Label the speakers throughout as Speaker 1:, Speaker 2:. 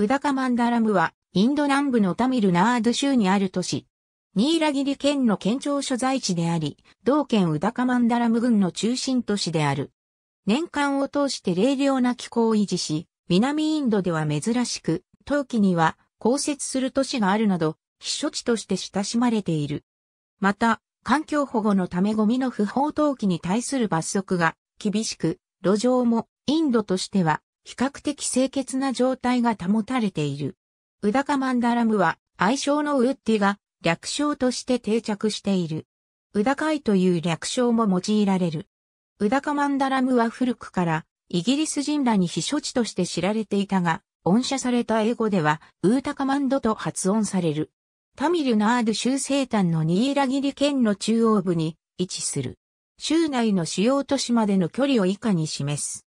Speaker 1: ウダカマンダラムは、インド南部のタミルナード州にある都市。ニ
Speaker 2: ーラギリ県の県庁所在地であり、同県ウダカマンダラム郡の中心都市である。年間を通して冷涼な気候を維持し、南インドでは珍しく、冬季には降雪する都市があるなど、避暑地として親しまれている。また、環境保護のためゴミの不法投棄に対する罰則が厳しく、路上もインドとしては比較的清潔な状態が保たれている。ウダカマンダラムは愛称のウッディが略称として定着している。ウダカイという略称も用いられる。ウダカマンダラムは古くからイギリス人らに避暑地として知られていたが、音写された英語ではウータカマンドと発音される。タミルナード州西端のニーラギリ県の中央部に位置する。州内の主要都市までの距離を以下に示す。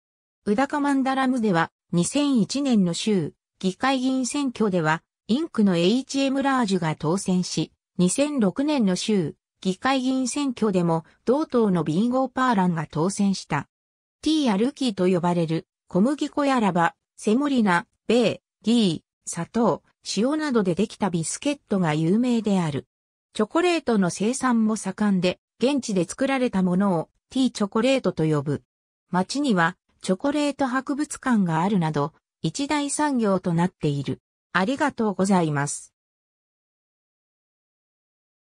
Speaker 2: 宇高マンダラムでは、2001年の州、議会議員選挙では、インクの HM ラージュが当選し、2006年の州、議会議員選挙でも、同党のビンゴーパーランが当選した。ティーやルキーと呼ばれる、小麦粉やらば、セモリナ、ベー、ギー、砂糖、塩などでできたビスケットが有名である。チョコレートの生産も盛んで、現地で作られたものをティーチョコレートと呼ぶ。町にはチョコレート博物館があるなど、一大産業と
Speaker 1: なっている。ありがとうございます。